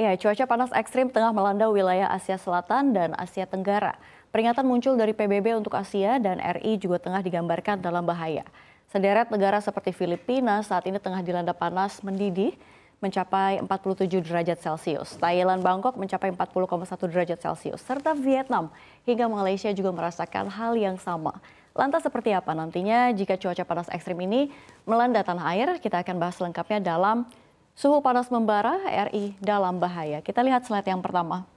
Ya, cuaca panas ekstrim tengah melanda wilayah Asia Selatan dan Asia Tenggara. Peringatan muncul dari PBB untuk Asia dan RI juga tengah digambarkan dalam bahaya. Sederet negara seperti Filipina saat ini tengah dilanda panas mendidih mencapai 47 derajat Celcius. Thailand, Bangkok mencapai 40,1 derajat Celcius. Serta Vietnam hingga Malaysia juga merasakan hal yang sama. Lantas seperti apa nantinya jika cuaca panas ekstrim ini melanda tanah air? Kita akan bahas lengkapnya dalam Suhu panas membara, RI dalam bahaya. Kita lihat slide yang pertama.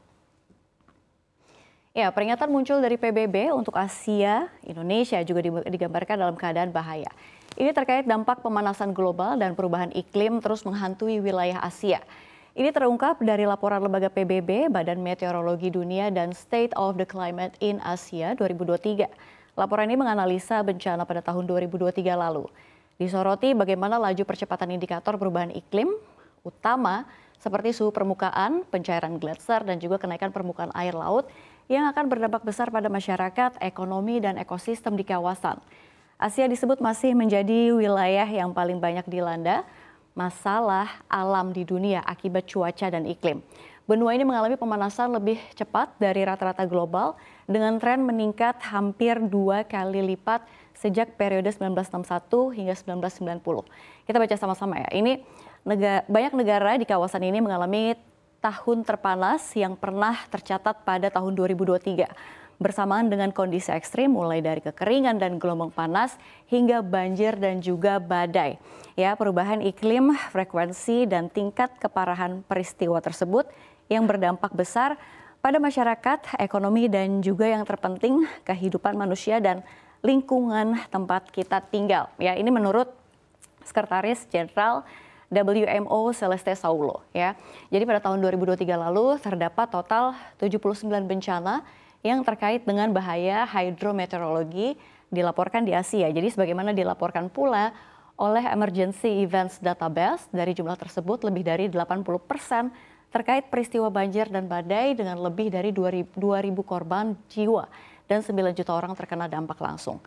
Ya, peringatan muncul dari PBB untuk Asia, Indonesia juga digambarkan dalam keadaan bahaya. Ini terkait dampak pemanasan global dan perubahan iklim terus menghantui wilayah Asia. Ini terungkap dari laporan lembaga PBB, Badan Meteorologi Dunia dan State of the Climate in Asia 2023. Laporan ini menganalisa bencana pada tahun 2023 lalu. Disoroti bagaimana laju percepatan indikator perubahan iklim utama seperti suhu permukaan, pencairan gletser, dan juga kenaikan permukaan air laut yang akan berdampak besar pada masyarakat, ekonomi, dan ekosistem di kawasan. Asia disebut masih menjadi wilayah yang paling banyak dilanda masalah alam di dunia akibat cuaca dan iklim. Benua ini mengalami pemanasan lebih cepat dari rata-rata global dengan tren meningkat hampir dua kali lipat sejak periode 1961 hingga 1990. Kita baca sama-sama ya. Ini negara, banyak negara di kawasan ini mengalami tahun terpanas yang pernah tercatat pada tahun 2023 bersamaan dengan kondisi ekstrim mulai dari kekeringan dan gelombang panas hingga banjir dan juga badai. Ya, perubahan iklim, frekuensi dan tingkat keparahan peristiwa tersebut yang berdampak besar pada masyarakat, ekonomi dan juga yang terpenting kehidupan manusia dan lingkungan tempat kita tinggal. Ya, ini menurut Sekretaris Jenderal WMO Celeste Saulo ya. Jadi pada tahun 2023 lalu terdapat total 79 bencana yang terkait dengan bahaya hidrometeorologi dilaporkan di Asia. Jadi sebagaimana dilaporkan pula oleh Emergency Events Database dari jumlah tersebut lebih dari 80 persen terkait peristiwa banjir dan badai dengan lebih dari 2.000 korban jiwa dan 9 juta orang terkena dampak langsung.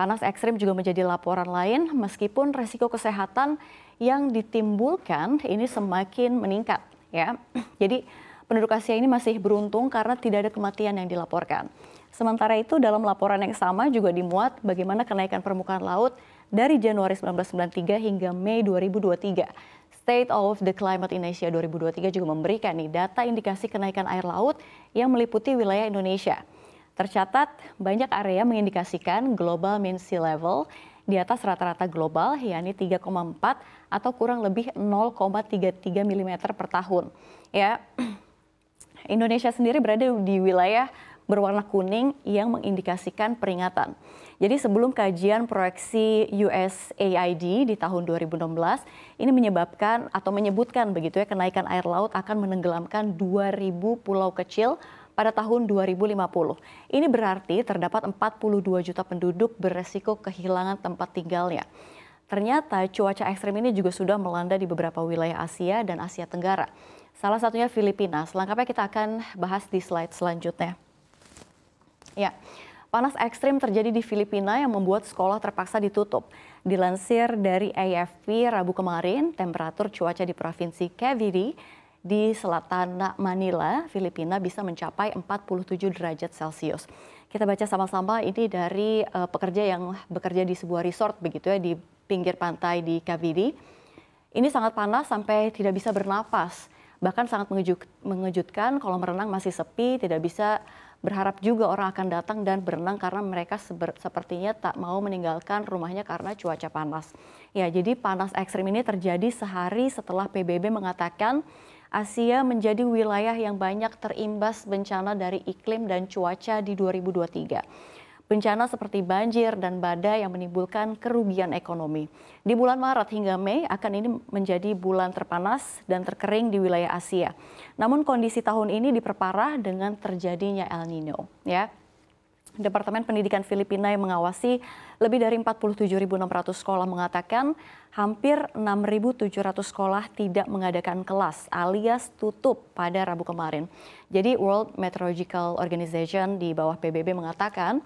Panas ekstrim juga menjadi laporan lain meskipun resiko kesehatan yang ditimbulkan ini semakin meningkat ya. Jadi penduduk Asia ini masih beruntung karena tidak ada kematian yang dilaporkan. Sementara itu dalam laporan yang sama juga dimuat bagaimana kenaikan permukaan laut dari Januari 1993 hingga Mei 2023. State of the Climate in Asia 2023 juga memberikan nih data indikasi kenaikan air laut yang meliputi wilayah Indonesia. Tercatat banyak area mengindikasikan global mean sea level di atas rata-rata global, yakni 3,4 atau kurang lebih 0,33 mm per tahun. Ya, Indonesia sendiri berada di wilayah berwarna kuning yang mengindikasikan peringatan. Jadi sebelum kajian proyeksi USAID di tahun 2016 ini menyebabkan atau menyebutkan begitu ya kenaikan air laut akan menenggelamkan 2000 pulau kecil pada tahun 2050. Ini berarti terdapat 42 juta penduduk beresiko kehilangan tempat tinggalnya. Ternyata cuaca ekstrim ini juga sudah melanda di beberapa wilayah Asia dan Asia Tenggara. Salah satunya Filipina. Selengkapnya kita akan bahas di slide selanjutnya. Ya, panas ekstrim terjadi di Filipina yang membuat sekolah terpaksa ditutup. Dilansir dari AFP Rabu kemarin, temperatur cuaca di Provinsi Cavite di selatan Manila, Filipina bisa mencapai 47 derajat Celcius. Kita baca sama-sama ini dari uh, pekerja yang bekerja di sebuah resort begitu ya di pinggir pantai di Cavite. Ini sangat panas sampai tidak bisa bernapas. Bahkan sangat mengejutkan kalau merenang masih sepi, tidak bisa berharap juga orang akan datang dan berenang karena mereka sepertinya tak mau meninggalkan rumahnya karena cuaca panas. Ya, jadi panas ekstrim ini terjadi sehari setelah PBB mengatakan Asia menjadi wilayah yang banyak terimbas bencana dari iklim dan cuaca di 2023 bencana seperti banjir dan badai yang menimbulkan kerugian ekonomi. Di bulan Maret hingga Mei akan ini menjadi bulan terpanas dan terkering di wilayah Asia. Namun kondisi tahun ini diperparah dengan terjadinya El Nino, ya. Departemen Pendidikan Filipina yang mengawasi lebih dari 47.600 sekolah mengatakan hampir 6.700 sekolah tidak mengadakan kelas alias tutup pada Rabu kemarin. Jadi World Meteorological Organization di bawah PBB mengatakan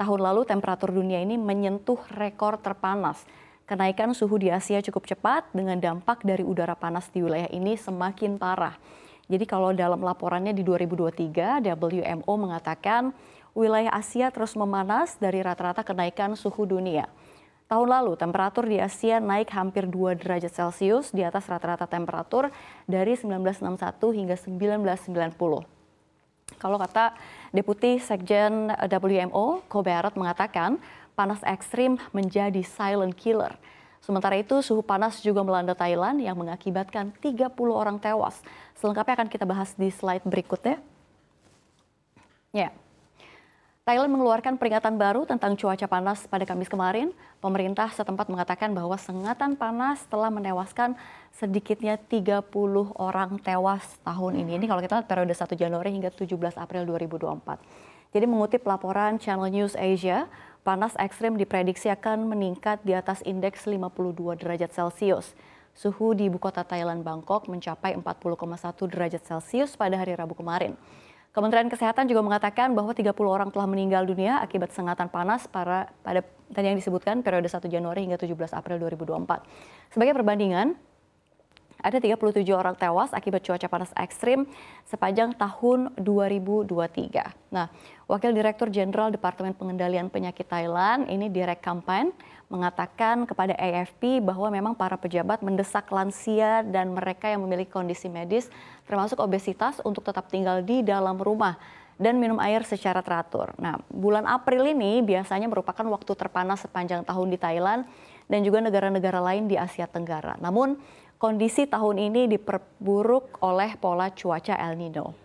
tahun lalu temperatur dunia ini menyentuh rekor terpanas. Kenaikan suhu di Asia cukup cepat dengan dampak dari udara panas di wilayah ini semakin parah. Jadi kalau dalam laporannya di 2023 WMO mengatakan wilayah Asia terus memanas dari rata-rata kenaikan suhu dunia. Tahun lalu, temperatur di Asia naik hampir 2 derajat Celcius di atas rata-rata temperatur dari 1961 hingga 1990. Kalau kata Deputi Sekjen WMO, Kobe mengatakan panas ekstrim menjadi silent killer. Sementara itu, suhu panas juga melanda Thailand yang mengakibatkan 30 orang tewas. Selengkapnya akan kita bahas di slide berikutnya. Ya. Yeah. Thailand mengeluarkan peringatan baru tentang cuaca panas pada Kamis kemarin. Pemerintah setempat mengatakan bahwa sengatan panas telah menewaskan sedikitnya 30 orang tewas tahun ini. Ini kalau kita lihat periode 1 Januari hingga 17 April 2024. Jadi mengutip laporan Channel News Asia, panas ekstrim diprediksi akan meningkat di atas indeks 52 derajat Celcius. Suhu di ibu kota Thailand, Bangkok mencapai 40,1 derajat Celcius pada hari Rabu kemarin. Kementerian Kesehatan juga mengatakan bahwa 30 orang telah meninggal dunia akibat sengatan panas para, pada dan yang disebutkan periode 1 Januari hingga 17 April 2024. Sebagai perbandingan, ada 37 orang tewas akibat cuaca panas ekstrim sepanjang tahun 2023. Nah, Wakil Direktur Jenderal Departemen Pengendalian Penyakit Thailand ini direk kampanye mengatakan kepada AFP bahwa memang para pejabat mendesak lansia dan mereka yang memiliki kondisi medis termasuk obesitas untuk tetap tinggal di dalam rumah dan minum air secara teratur. Nah, bulan April ini biasanya merupakan waktu terpanas sepanjang tahun di Thailand dan juga negara-negara lain di Asia Tenggara. Namun, kondisi tahun ini diperburuk oleh pola cuaca El Nino.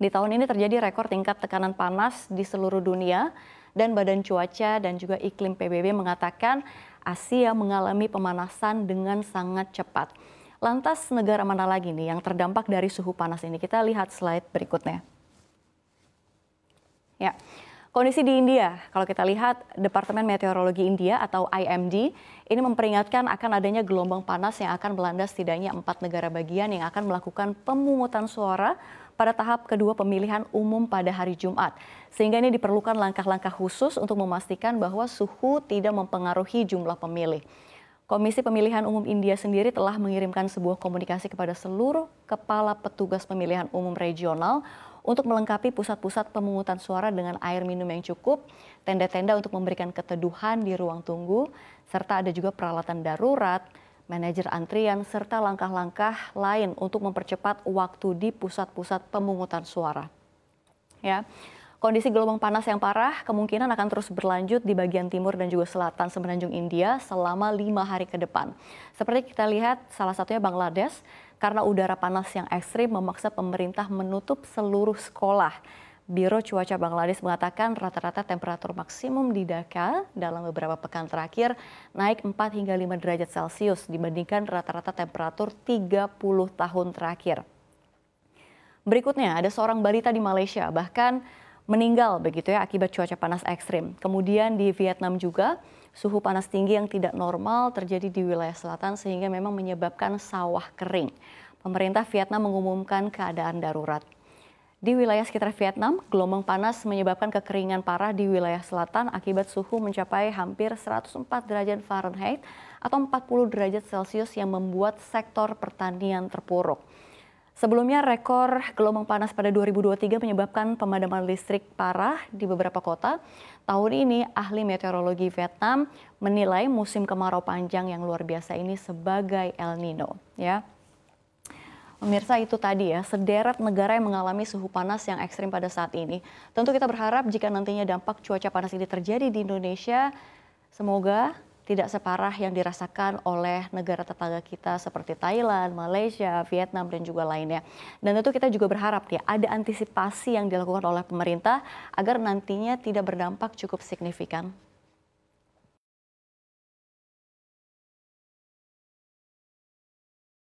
Di tahun ini terjadi rekor tingkat tekanan panas di seluruh dunia dan Badan Cuaca dan juga Iklim PBB mengatakan Asia mengalami pemanasan dengan sangat cepat. Lantas negara mana lagi nih yang terdampak dari suhu panas ini? Kita lihat slide berikutnya. Ya. Kondisi di India, kalau kita lihat Departemen Meteorologi India atau IMD ini memperingatkan akan adanya gelombang panas yang akan melanda setidaknya empat negara bagian yang akan melakukan pemungutan suara pada tahap kedua pemilihan umum pada hari Jumat. Sehingga ini diperlukan langkah-langkah khusus untuk memastikan bahwa suhu tidak mempengaruhi jumlah pemilih. Komisi Pemilihan Umum India sendiri telah mengirimkan sebuah komunikasi kepada seluruh kepala petugas pemilihan umum regional untuk melengkapi pusat-pusat pemungutan suara dengan air minum yang cukup, tenda-tenda untuk memberikan keteduhan di ruang tunggu, serta ada juga peralatan darurat, manajer antrian, serta langkah-langkah lain untuk mempercepat waktu di pusat-pusat pemungutan suara. Ya. Kondisi gelombang panas yang parah kemungkinan akan terus berlanjut di bagian timur dan juga selatan semenanjung India selama lima hari ke depan. Seperti kita lihat salah satunya Bangladesh karena udara panas yang ekstrim memaksa pemerintah menutup seluruh sekolah. Biro Cuaca Bangladesh mengatakan rata-rata temperatur maksimum di Dhaka dalam beberapa pekan terakhir naik 4 hingga 5 derajat Celcius dibandingkan rata-rata temperatur 30 tahun terakhir. Berikutnya ada seorang balita di Malaysia bahkan meninggal begitu ya akibat cuaca panas ekstrim. Kemudian di Vietnam juga suhu panas tinggi yang tidak normal terjadi di wilayah selatan sehingga memang menyebabkan sawah kering. Pemerintah Vietnam mengumumkan keadaan darurat. Di wilayah sekitar Vietnam, gelombang panas menyebabkan kekeringan parah di wilayah selatan akibat suhu mencapai hampir 104 derajat Fahrenheit atau 40 derajat Celcius yang membuat sektor pertanian terpuruk. Sebelumnya rekor gelombang panas pada 2023 menyebabkan pemadaman listrik parah di beberapa kota. Tahun ini ahli meteorologi Vietnam menilai musim kemarau panjang yang luar biasa ini sebagai El Nino, ya. Pemirsa itu tadi ya, sederet negara yang mengalami suhu panas yang ekstrim pada saat ini. Tentu kita berharap jika nantinya dampak cuaca panas ini terjadi di Indonesia, semoga tidak separah yang dirasakan oleh negara tetangga kita seperti Thailand, Malaysia, Vietnam dan juga lainnya. Dan tentu kita juga berharap ya ada antisipasi yang dilakukan oleh pemerintah agar nantinya tidak berdampak cukup signifikan.